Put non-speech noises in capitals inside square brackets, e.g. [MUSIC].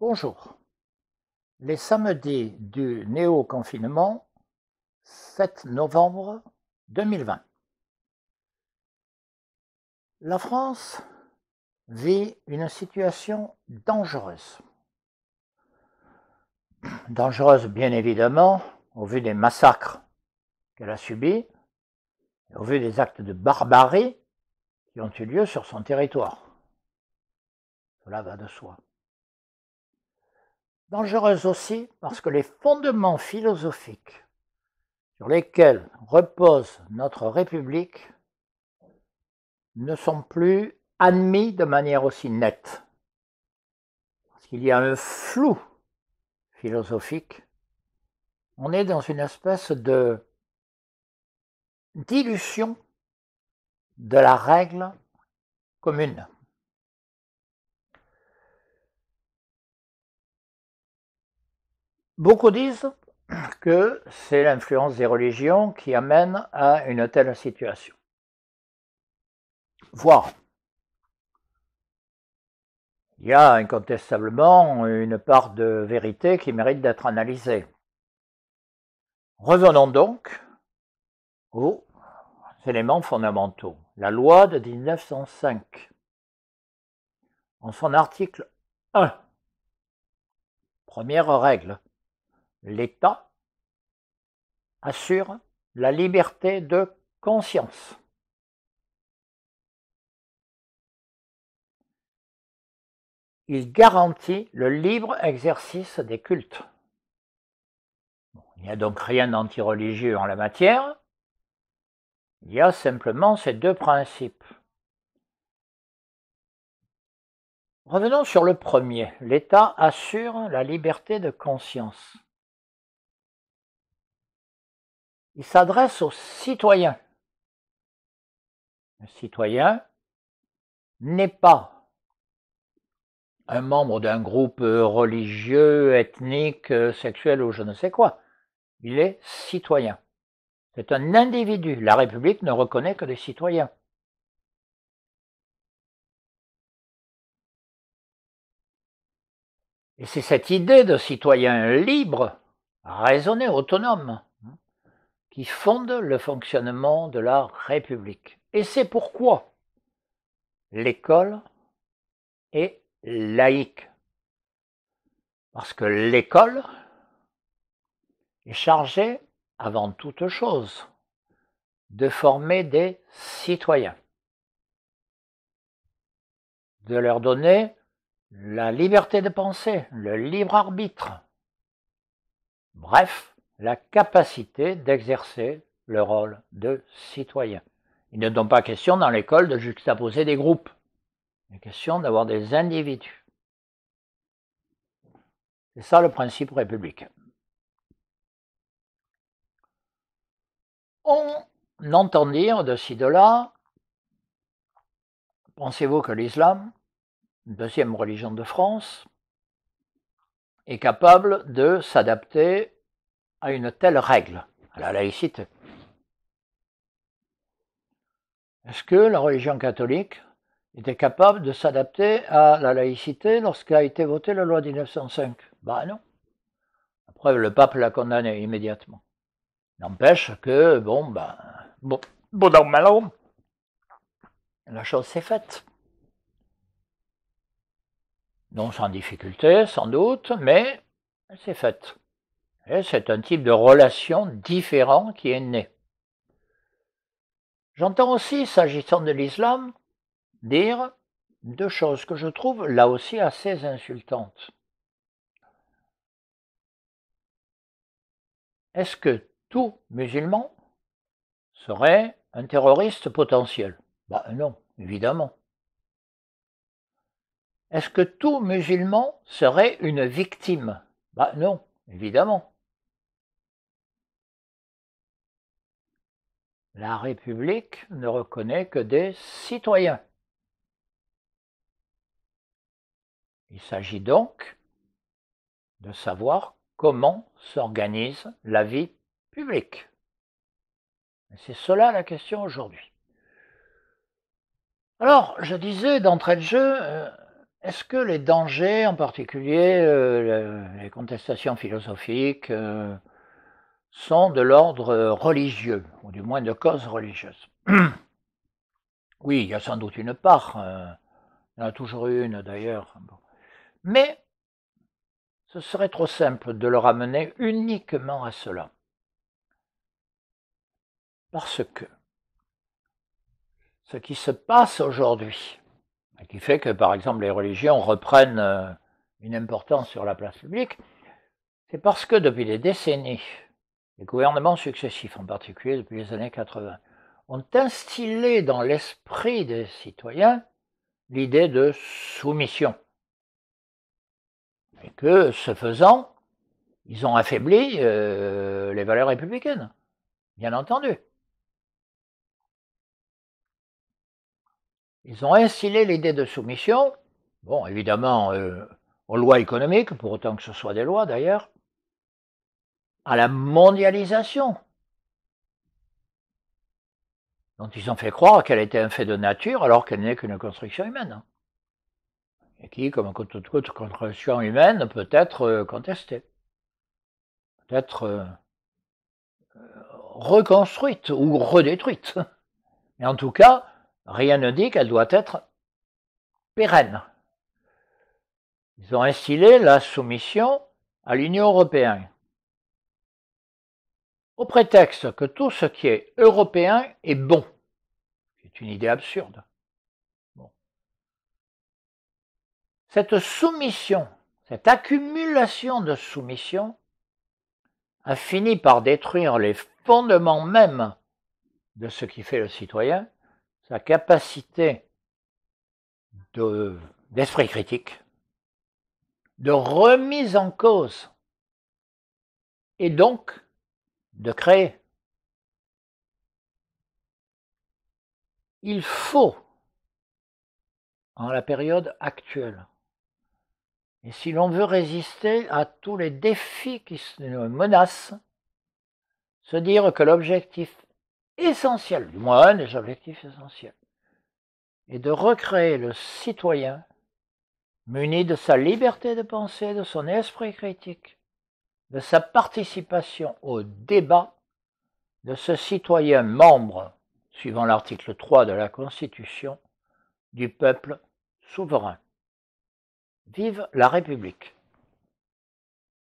Bonjour. Les samedis du néo-confinement, 7 novembre 2020. La France vit une situation dangereuse. Dangereuse, bien évidemment, au vu des massacres qu'elle a subis, et au vu des actes de barbarie qui ont eu lieu sur son territoire. Cela va de soi dangereuse aussi parce que les fondements philosophiques sur lesquels repose notre République ne sont plus admis de manière aussi nette. Parce qu'il y a un flou philosophique. On est dans une espèce de dilution de la règle commune. Beaucoup disent que c'est l'influence des religions qui amène à une telle situation. Voir. il y a incontestablement une part de vérité qui mérite d'être analysée. Revenons donc aux éléments fondamentaux. La loi de 1905, en son article 1, première règle, L'État assure la liberté de conscience. Il garantit le libre exercice des cultes. Il n'y a donc rien d'antireligieux en la matière. Il y a simplement ces deux principes. Revenons sur le premier. L'État assure la liberté de conscience. Il s'adresse aux citoyens. Un citoyen n'est pas un membre d'un groupe religieux, ethnique, sexuel ou je ne sais quoi. Il est citoyen. C'est un individu. La République ne reconnaît que des citoyens. Et c'est cette idée de citoyen libre, raisonné, autonome, qui fonde le fonctionnement de la République. Et c'est pourquoi l'école est laïque. Parce que l'école est chargée, avant toute chose, de former des citoyens, de leur donner la liberté de penser, le libre arbitre. Bref, la capacité d'exercer le rôle de citoyen. Il n'est donc pas question dans l'école de juxtaposer des groupes. Il est question d'avoir des individus. C'est ça le principe républicain. On entend dire de ci, de là, pensez-vous que l'islam, deuxième religion de France, est capable de s'adapter à une telle règle, à la laïcité Est-ce que la religion catholique était capable de s'adapter à la laïcité lorsqu'a été votée la loi 1905 Bah ben non. Après, preuve, le pape l'a condamné immédiatement. N'empêche que, bon, ben, bon, bon, dans malon, la chose s'est faite. Non sans difficulté, sans doute, mais elle s'est faite. Eh, c'est un type de relation différent qui est né. J'entends aussi, s'agissant de l'islam, dire deux choses que je trouve là aussi assez insultantes. Est-ce que tout musulman serait un terroriste potentiel Bah non, évidemment. Est-ce que tout musulman serait une victime Bah non, évidemment. La République ne reconnaît que des citoyens. Il s'agit donc de savoir comment s'organise la vie publique. C'est cela la question aujourd'hui. Alors, je disais d'entrée de jeu, euh, est-ce que les dangers, en particulier euh, les contestations philosophiques, euh, sont de l'ordre euh, religieux, ou du moins de cause religieuse. [CLEARS THROAT] oui, il y a sans doute une part, euh, il y en a toujours une d'ailleurs, mais ce serait trop simple de le ramener uniquement à cela. Parce que ce qui se passe aujourd'hui, qui fait que par exemple les religions reprennent euh, une importance sur la place publique, c'est parce que depuis des décennies, les gouvernements successifs, en particulier depuis les années 80, ont instillé dans l'esprit des citoyens l'idée de soumission. Et que, ce faisant, ils ont affaibli euh, les valeurs républicaines, bien entendu. Ils ont instillé l'idée de soumission, bon, évidemment, euh, aux lois économiques, pour autant que ce soit des lois d'ailleurs, à la mondialisation dont ils ont fait croire qu'elle était un fait de nature alors qu'elle n'est qu'une construction humaine. Et qui, comme toute autre construction humaine, peut être euh, contestée, peut être euh, reconstruite ou redétruite. Mais en tout cas, rien ne dit qu'elle doit être pérenne. Ils ont instillé la soumission à l'Union européenne au prétexte que tout ce qui est européen est bon. C'est une idée absurde. Cette soumission, cette accumulation de soumission, a fini par détruire les fondements mêmes de ce qui fait le citoyen, sa capacité d'esprit critique, de remise en cause, et donc de créer. Il faut, en la période actuelle, et si l'on veut résister à tous les défis qui nous menacent, se dire que l'objectif essentiel, du moins un des objectifs essentiels, est de recréer le citoyen muni de sa liberté de pensée, de son esprit critique, de sa participation au débat de ce citoyen membre, suivant l'article 3 de la Constitution, du peuple souverain. Vive la République